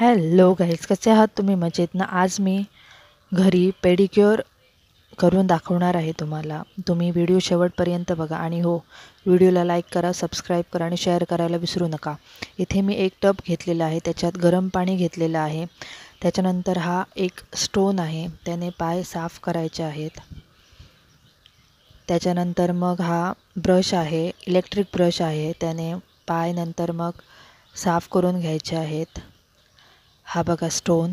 hello guys कसे आहात तुम्ही मजेत ना आज मी घरी पेडिक्युअर करून दाखवणार आहे तुम्हाला तुम्ही व्हिडिओ शेवटपर्यंत बघा आणि हो व्हिडिओला लाईक करा सबस्क्राईब करा आणि शेअर करायला विसरू नका इथे मी एक टब घेतलेला आहे त्याच्यात गरम पाणी घेतलेलं आहे त्याच्यानंतर हा एक स्टोन आहे त्याने पाय साफ करायचे आहेत त्याच्यानंतर मग हा ब्रश आहे इलेक्ट्रिक ब्रश आहे त्याने पाय नंतर मग साफ करून घ्यायचे आहेत हा बघा स्टोन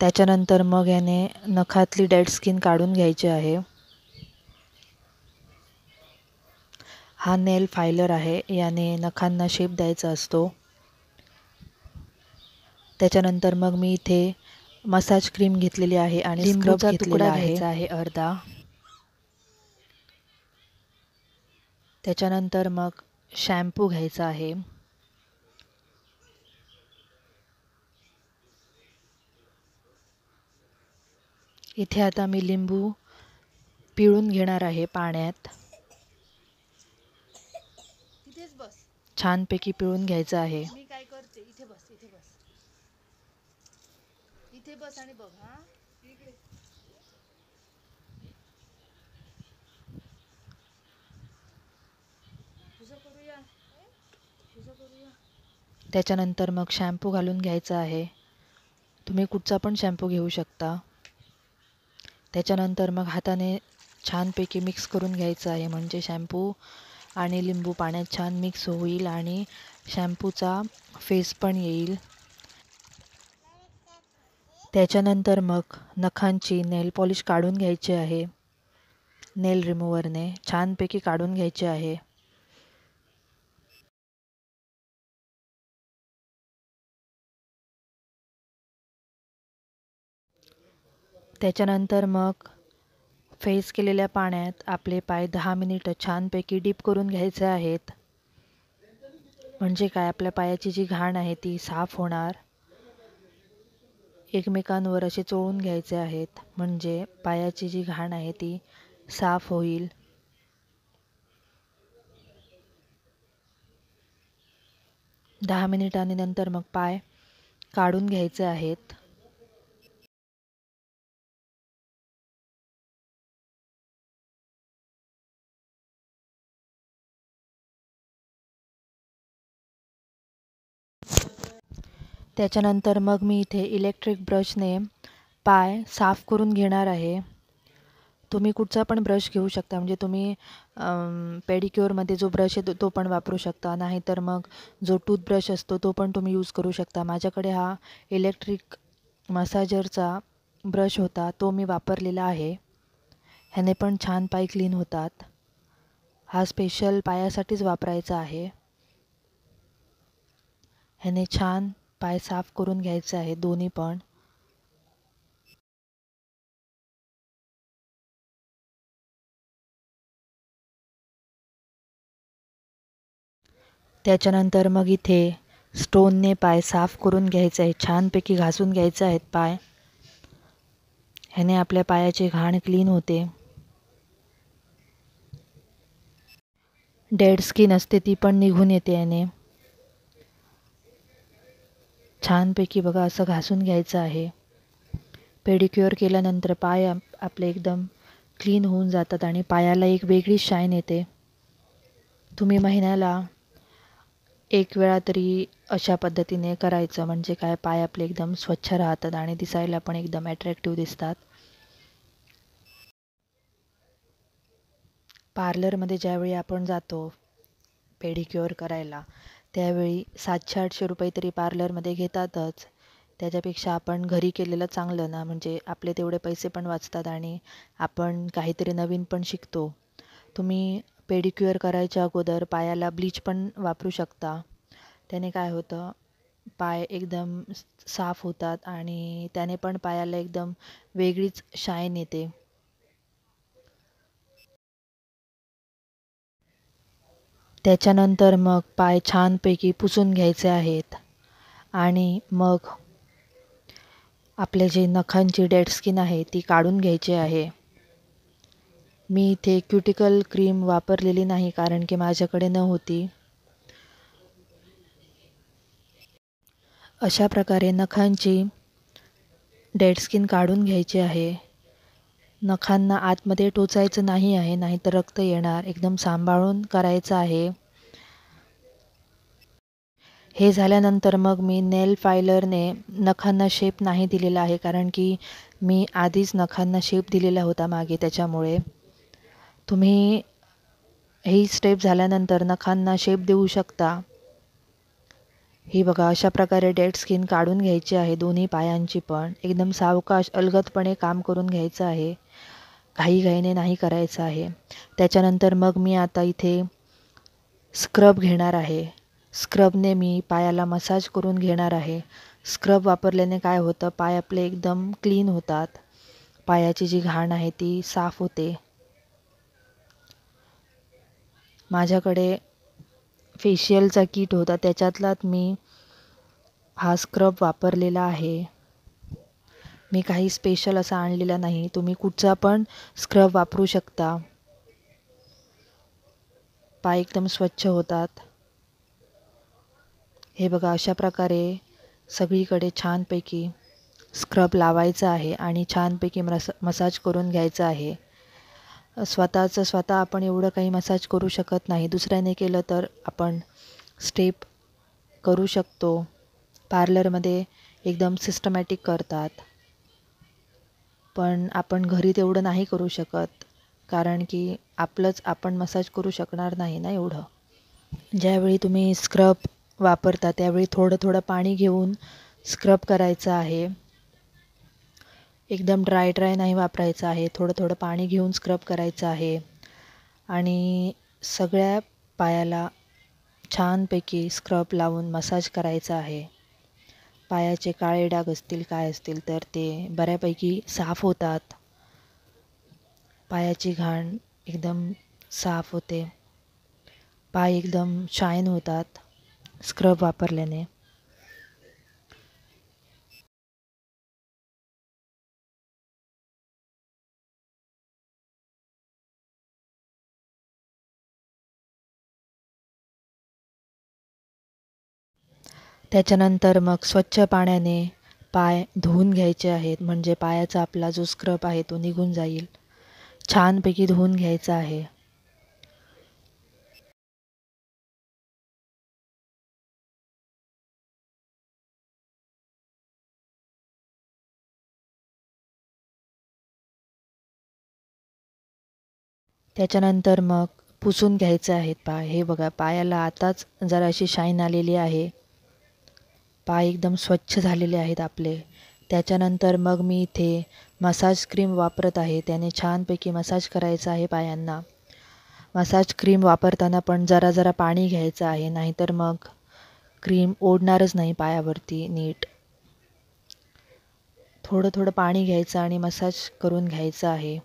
त्याच्यानंतर मग याने नखातली डेड स्किन काढून घ्यायची आहे हा नेल फायलर आहे याने नखांना शेप द्यायचा असतो त्याच्यानंतर मग मी इथे मसाज क्रीम घेतलेली आहे आणि स्क्रब घ्यायचा आहे अर्धा त्याच्यानंतर मग शॅम्पू घ्यायचा आहे इथे आता मी लिंबू पिळून घेणार आहे पाण्यात छानपैकी पिळून घ्यायचं आहे मी काय करते इथे बस इथे बस इथे बस आणि बघ हा त्याच्यानंतर मग शॅम्पू घालून घ्यायचा आहे तुम्ही कुठचा पण शॅम्पू घेऊ शकता त्याच्यानंतर मग हाताने छानपैकी मिक्स करून घ्यायचं आहे म्हणजे शॅम्पू आणि लिंबू पाण्यात छान मिक्स होईल आणि शॅम्पूचा फेस पण येईल त्याच्यानंतर मग नखांची नेल पॉलिश काढून घ्यायची आहे नेल रिमूवरने छानपैकी काढून घ्यायचे आहे त्याच्यानंतर मग फेस केलेल्या पाण्यात आपले पाय दहा मिनिटं छानपैकी डीप करून घ्यायचे आहेत म्हणजे काय आपल्या पायाची जी घाण आहे ती साफ होणार एकमेकांवर असे चोळून घ्यायचे आहेत म्हणजे पायाची जी घाण आहे ती साफ होईल दहा मिनिटांनी नंतर मग पाय काढून घ्यायचे आहेत त्याच्यानंतर मग मी इथे इलेक्ट्रिक ब्रशने पाय साफ करून घेणार आहे तुम्ही कुठचा पण ब्रश घेऊ शकता म्हणजे तुम्ही पेडिक्युअरमध्ये जो ब्रश आहे तो पण वापरू शकता नाहीतर मग जो टूथब्रश असतो तो पण तुम्ही यूज करू शकता माझ्याकडे हा इलेक्ट्रिक मसाजरचा ब्रश होता तो मी वापरलेला आहे ह्याने पण छान पाय क्लीन होतात हा स्पेशल पायासाठीच वापरायचा आहे ह्याने छान पाय साफ करून घ्यायचे आहे दोन्ही पण त्याच्यानंतर मग इथे स्टोनने पाय साफ करून घ्यायचे आहे छानपैकी घासून घ्यायचे आहेत पाय ह्याने आपल्या पायाचे घाण क्लीन होते डेड स्किन असते ती पण निघून येते याने छानपैकी बघा असं घासून घ्यायचं आहे पेडिक्युअर केल्यानंतर पाय आपले एकदम क्लीन होऊन जातात आणि पायाला एक वेगळी शाईन येते तुम्ही महिन्याला एक वेळा तरी अशा पद्धतीने करायचं म्हणजे काय पाय आपले एकदम स्वच्छ राहतात आणि दिसायला पण एकदम ॲट्रॅक्टिव्ह दिसतात पार्लरमध्ये ज्यावेळी आपण जातो पेडिक्युअर करायला त्यावेळी सातशे आठशे रुपये तरी पार्लरमध्ये घेतातच त्याच्यापेक्षा आपण घरी केलेलं चांगलं ना म्हणजे आपले तेवढे पैसे पण वाचतात आणि आपण काहीतरी नवीन पण शिकतो तुम्ही पेडिक्युअर करायच्या अगोदर पायाला ब्लीच पण वापरू शकता त्याने काय होतं पाय एकदम साफ होतात आणि त्याने पण पायाला एकदम वेगळीच शाईन येते त्याच्यानंतर मग पाय छानपैकी पुसून घ्यायचे आहेत आणि मग आपले जे नखांची डेड स्किन आहे ती काढून घ्यायची आहे मी इथे क्युटिकल क्रीम वापरलेली नाही कारण की माझ्याकडे नव्हती अशा प्रकारे नखांची डेड स्किन काढून घ्यायची आहे नखांना आतमध्ये टोचायचं नाही आहे नाहीतर रक्त येणार एकदम सांभाळून करायचं आहे हे झाल्यानंतर मग मी नेल फायलरने नखांना शेप नाही दिलेला आहे कारण की मी आधीच नखांना शेप दिलेला होता मागे त्याच्यामुळे तुम्ही ही स्टेप झाल्यानंतर नखांना शेप देऊ शकता ही बघा अशा प्रकारे डेड स्किन काढून घ्यायची आहे दोन्ही पायांची पण एकदम सावकाश अलगदपणे काम करून घ्यायचं आहे घाईघाईने नाही करायचं आहे त्याच्यानंतर मग मी आता इथे स्क्रब घेणार आहे स्क्रबने मी पायाला मसाज करून घेणार आहे स्क्रब वापरल्याने काय होतं पाय आपले एकदम क्लीन होतात पायाची जी घाण आहे ती साफ होते माझ्याकडे फेशियलचा किट होता त्याच्यातलाच मी हा स्क्रब वापरलेला आहे मी काही स्पेशल असा आणलेला नाही तुम्ही कुठचा पण स्क्रब वापरू शकता पाय एकदम स्वच्छ होतात हे बघा अशा प्रकारे सगळीकडे छानपैकी स्क्रब लावायचा आहे आणि छानपैकी मस मसाज करून घ्यायचा आहे स्वतःचं स्वतः आपण एवढं काही मसाज करू शकत नाही दुसऱ्याने केलं तर आपण स्टेप करू शकतो पार्लरमध्ये एकदम सिस्टमॅटिक करतात पण आपण घरी तेवढं नाही करू शकत कारण की आपलंच आपण मसाज करू शकणार नाही ना एवढं ज्यावेळी तुम्ही स्क्रब वापरता त्यावेळी थोडं थोडं पाणी घेऊन स्क्रब करायचं आहे एकदम ड्राय ड्राय नाही वापरायचं आहे थोडं थोडं पाणी घेऊन स्क्रब करायचं आहे आणि सगळ्या पायाला छानपैकी स्क्रब लावून मसाज करायचा आहे पायाचे काळे डाग असतील काय असतील तर ते बऱ्यापैकी साफ होतात पायाची घाण एकदम साफ होते पाय एकदम शाईन होतात स्क्रब वापरल्याने त्याच्यानंतर मग स्वच्छ पाण्याने पाय धुवून घ्यायचे आहेत म्हणजे पायाचा आपला जो स्क्रब आहे तो निघून जाईल छानपैकी धुवून घ्यायचा आहे त्याच्यानंतर मग पुसून घ्यायचे आहेत पाय हे बघा पायाला आताच जराशी शाईन आलेली आहे पाय एकदम स्वच्छ झालेले आहेत आपले त्याच्यानंतर मग मी इथे मसाज क्रीम वापरत आहे त्याने छानपैकी मसाज करायचा आहे पायांना मसाज क्रीम वापरताना पण जरा जरा पाणी घ्यायचं आहे नाहीतर मग क्रीम ओढणारच नाही पायावरती नीट थोडं थोडं पाणी घ्यायचं आणि मसाज करून घ्यायचं आहे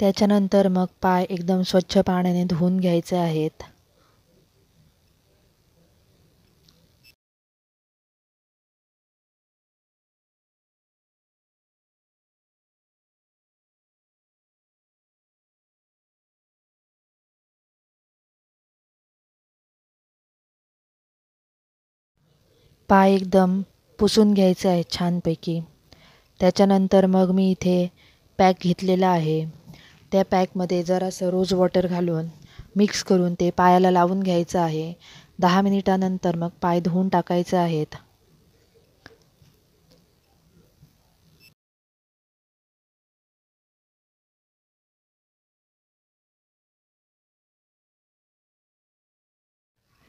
त्याच्यानंतर मग पाय एकदम स्वच्छ पाण्याने धुवून घ्यायचे आहेत पाय एकदम पुसून घ्यायचे आहेत छानपैकी त्याच्यानंतर मग मी इथे पॅक घेतलेला आहे त्या पॅकमध्ये जरासं रोज वॉटर घालून मिक्स करून ते पायाला लावून घ्यायचं आहे दहा मिनिटानंतर मग पाय धुवून टाकायचे आहेत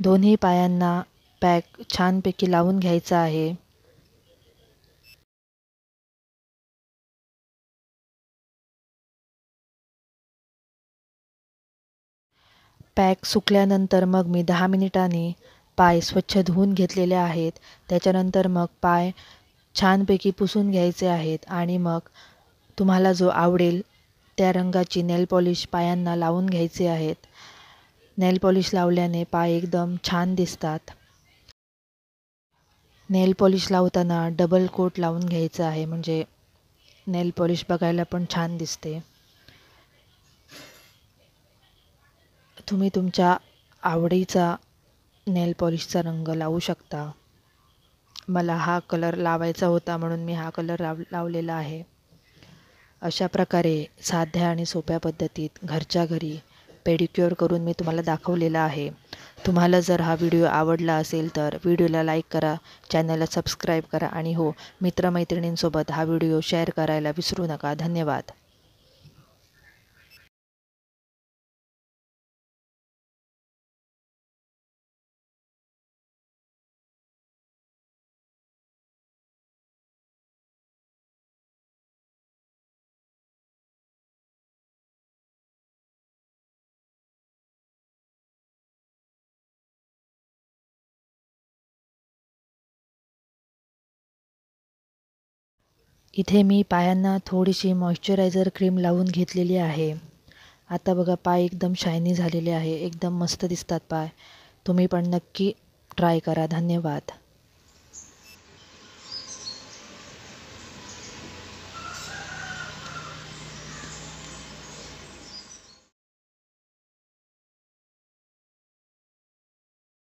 दोन्ही पायांना पॅक छानपैकी लावून घ्यायचा आहे पॅक सुकल्यानंतर मग मी दहा मिनिटांनी पाय स्वच्छ धुवून घेतलेले आहेत त्याच्यानंतर मग पाय छानपैकी पुसून घ्यायचे आहेत आणि मग तुम्हाला जो आवडेल त्या रंगाची नेल पॉलिश पायांना लावून घ्यायचे आहेत नेल पॉलिश लावल्याने पाय एकदम छान दिसतात नेल पॉलिश लावताना डबल कोट लावून घ्यायचं आहे म्हणजे नेल पॉलिश बघायला पण छान दिसते तुम्ही तुमच्या आवडीचा नेल पॉलिशचा रंग लावू शकता मला हा कलर लावायचा होता म्हणून मी हा कलर लाव लावलेला आहे अशा प्रकारे साध्या आणि सोप्या पद्धतीत घरच्या घरी पेडिक्युअर करून मी तुम्हाला दाखवलेला आहे तुम्हाला जर हा व्हिडिओ आवडला असेल तर व्हिडिओला लाईक करा चॅनलला सबस्क्राईब करा आणि हो मित्रमैत्रिणींसोबत हा व्हिडिओ शेअर करायला विसरू नका धन्यवाद इथे मी पायांना थोडीशी मॉइश्चरायझर क्रीम लावून घेतलेली आहे आता बघा पाय एकदम शायनी झालेले आहे एकदम मस्त दिसतात पाय तुम्ही पण नक्की ट्राय करा धन्यवाद